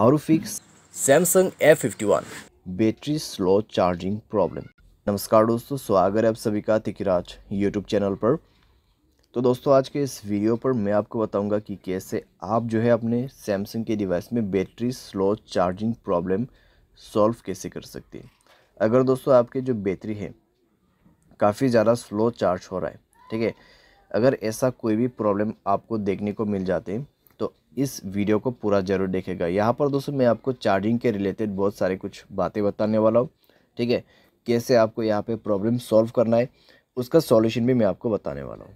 how to fix Samsung A51 battery slow charging problem नमस्कार दोस्तों स्वागत है आप सभी का तिकराज यूट्यूब चैनल पर तो दोस्तों आज के इस वीडियो पर मैं आपको बताऊंगा कि कैसे आप जो है अपने सैमसंग के डिवाइस में battery slow charging problem solve कैसे कर सकते हैं अगर दोस्तों आपके जो बैटरी है काफ़ी ज़्यादा स्लो चार्ज हो रहा है ठीक है अगर ऐसा कोई भी प्रॉब्लम आपको देखने को मिल जाते हैं तो इस वीडियो को पूरा ज़रूर देखेगा यहाँ पर दोस्तों मैं आपको चार्जिंग के रिलेटेड बहुत सारे कुछ बातें बताने वाला हूँ ठीक है कैसे आपको यहाँ पे प्रॉब्लम सॉल्व करना है उसका सॉल्यूशन भी मैं आपको बताने वाला हूँ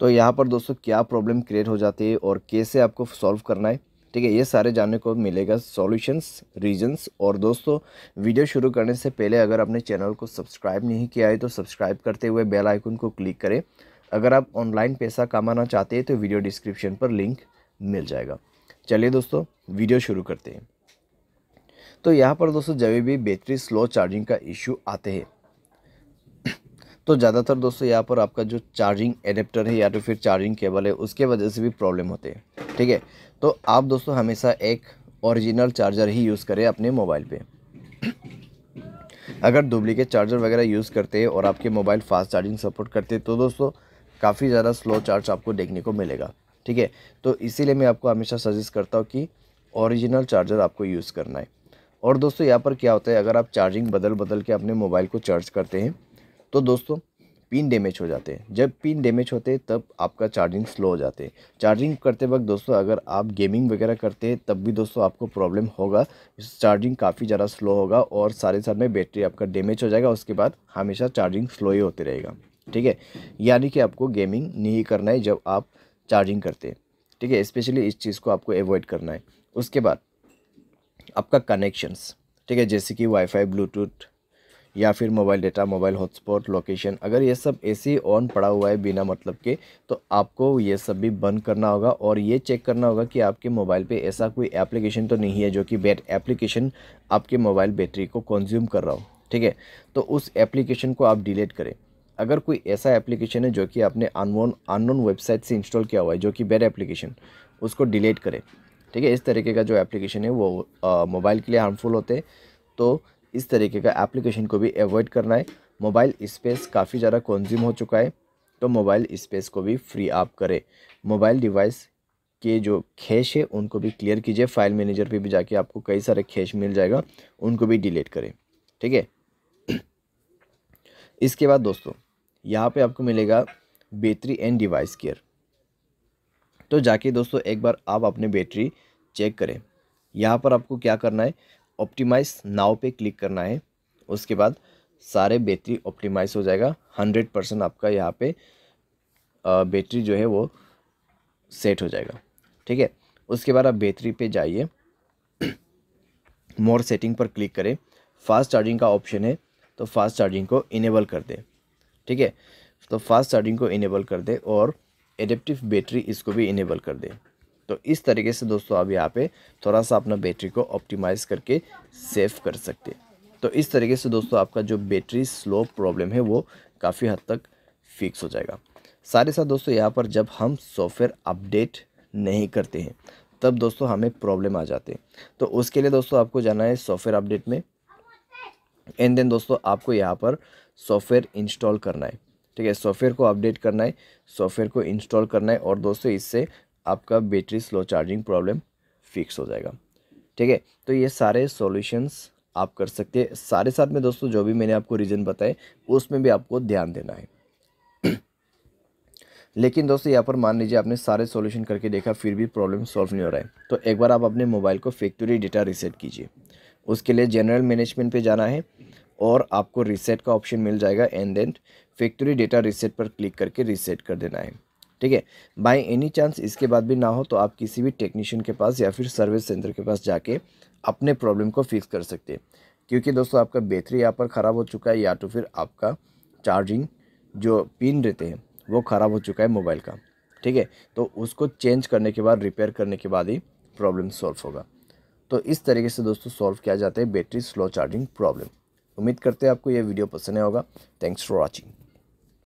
तो यहाँ पर दोस्तों क्या प्रॉब्लम क्रिएट हो जाती है और कैसे आपको सॉल्व करना है ठीक है ये सारे जानने को मिलेगा सॉल्यूशंस रीजंस और दोस्तों वीडियो शुरू करने से पहले अगर आपने चैनल को सब्सक्राइब नहीं किया है तो सब्सक्राइब करते हुए बेल आइकन को क्लिक करें अगर आप ऑनलाइन पैसा कमाना चाहते हैं तो वीडियो डिस्क्रिप्शन पर लिंक मिल जाएगा चलिए दोस्तों वीडियो शुरू करते हैं तो यहाँ पर दोस्तों जब भी बैटरी स्लो चार्जिंग का इशू आते हैं तो ज़्यादातर दोस्तों यहाँ पर आपका जो चार्जिंग एडेप्टर है या तो फिर चार्जिंग केबल है उसके वजह से भी प्रॉब्लम होते हैं ठीक है तो आप दोस्तों हमेशा एक ओरिजिनल चार्जर ही यूज़ करें अपने मोबाइल पे अगर डुप्लीकेट चार्जर वगैरह यूज़ करते हैं और आपके मोबाइल फास्ट चार्जिंग सपोर्ट करते हैं तो दोस्तों काफ़ी ज़्यादा स्लो चार्ज आपको देखने को मिलेगा ठीक है तो इसीलिए मैं आपको हमेशा सजेस्ट करता हूँ कि ओरिजिनल चार्जर आपको यूज़ करना है और दोस्तों यहाँ पर क्या होता है अगर आप चार्जिंग बदल बदल के अपने मोबाइल को चार्ज करते हैं तो दोस्तों पिन डैमेज हो जाते हैं जब पिन डैमेज होते हैं तब आपका चार्जिंग स्लो हो जाते हैं चार्जिंग करते वक्त दोस्तों अगर आप गेमिंग वगैरह करते हैं तब भी दोस्तों आपको प्रॉब्लम होगा चार्जिंग काफ़ी ज़्यादा स्लो होगा और सारे साथ में बैटरी आपका डैमेज हो जाएगा उसके बाद हमेशा चार्जिंग स्लो ही होते रहेगा ठीक है यानी कि आपको गेमिंग नहीं करना है जब आप चार्जिंग करते हैं ठीक है स्पेशली इस चीज़ को आपको एवॉइड करना है उसके बाद आपका कनेक्शंस ठीक है जैसे कि वाईफाई ब्लूटूथ या फिर mobile data mobile hotspot location अगर ये सब ऐसे ऑन पड़ा हुआ है बिना मतलब के तो आपको ये सब भी बंद करना होगा और ये चेक करना होगा कि आपके मोबाइल पे ऐसा कोई एप्लीकेशन तो नहीं है जो कि बैट एप्लीकेशन आपके मोबाइल बैटरी को कंज्यूम कर रहा हो ठीक है तो उस एप्लीकेशन को आप डिलीट करें अगर कोई ऐसा एप्लीकेशन है जो कि आपने अनोन अननोन वेबसाइट से इंस्टॉल किया हुआ है जो कि बेड एप्लीकेशन उसको डिलीट करें ठीक है इस तरीके का जो एप्लीकेशन है वो मोबाइल के लिए हार्मफुल होते हैं तो इस तरीके का एप्लीकेशन को भी अवॉइड करना है मोबाइल स्पेस काफ़ी ज़्यादा कंज्यूम हो चुका है तो मोबाइल स्पेस को भी फ्री आप करें मोबाइल डिवाइस के जो खेश है उनको भी क्लियर कीजिए फाइल मैनेजर पे भी जाके आपको कई सारे खेश मिल जाएगा उनको भी डिलीट करें ठीक है इसके बाद दोस्तों यहाँ पे आपको मिलेगा बैटरी एंड डिवाइस केयर तो जाके दोस्तों एक बार आप अपने बैटरी चेक करें यहाँ पर आपको क्या करना है ऑप्टिमाइज नाव पे क्लिक करना है उसके बाद सारे बैटरी ऑप्टिमाइज हो जाएगा हंड्रेड परसेंट आपका यहाँ पे बैटरी जो है वो सेट हो जाएगा ठीक है उसके बाद आप बैटरी पे जाइए मोर सेटिंग पर क्लिक करें फास्ट चार्जिंग का ऑप्शन है तो फास्ट चार्जिंग को इनेबल कर दें ठीक है तो फास्ट चार्जिंग को इनेबल कर दे और एडेप्टिव बैटरी इसको भी इनेबल कर दे तो इस तरीके से दोस्तों आप यहाँ पे थोड़ा सा अपना बैटरी को ऑप्टिमाइज़ करके सेव कर सकते तो इस तरीके से दोस्तों आपका जो बैटरी स्लो प्रॉब्लम है वो काफ़ी हद तक फिक्स हो जाएगा सारे साथ दोस्तों यहाँ पर जब हम सॉफ्टवेयर अपडेट नहीं करते हैं तब दोस्तों हमें प्रॉब्लम आ जाते हैं तो उसके लिए दोस्तों आपको जाना है सॉफ्टवेयर अपडेट में एंड देन दोस्तों आपको यहाँ पर सॉफ्टवेयर इंस्टॉल करना है ठीक है सॉफ्टवेयर को अपडेट करना है सॉफ्टवेयर को इंस्टॉल करना है और दोस्तों इससे आपका battery slow charging problem fix हो जाएगा ठीक है तो ये सारे सॉल्यूशंस आप कर सकते हैं सारे साथ में दोस्तों जो भी मैंने आपको रीज़न बताए उसमें भी आपको ध्यान देना है लेकिन दोस्तों यहाँ पर मान लीजिए आपने सारे सॉल्यूशन करके देखा फिर भी प्रॉब्लम सॉल्व नहीं हो रहा है तो एक बार आप अपने मोबाइल को फैक्ट्री डेटा रिसेट कीजिए उसके लिए जनरल मैनेजमेंट पे जाना है और आपको रीसेट का ऑप्शन मिल जाएगा and then factory data reset पर क्लिक करके रीसेट कर देना है ठीक है बाई एनी चांस इसके बाद भी ना हो तो आप किसी भी टेक्नीशियन के पास या फिर सर्विस सेंटर के पास जाके अपने प्रॉब्लम को फिक्स कर सकते हैं क्योंकि दोस्तों आपका बैटरी यहाँ पर ख़राब हो चुका है या तो फिर आपका चार्जिंग जो पिन रहते हैं वो ख़राब हो चुका है मोबाइल का ठीक है तो उसको चेंज करने के बाद रिपेयर करने के बाद ही प्रॉब्लम सॉल्व होगा तो इस तरीके से दोस्तों सॉल्व किया जाता है बैटरी स्लो चार्जिंग प्रॉब्लम उम्मीद करते हैं आपको यह वीडियो पसंद आएगा थैंक्स फॉर वॉचिंग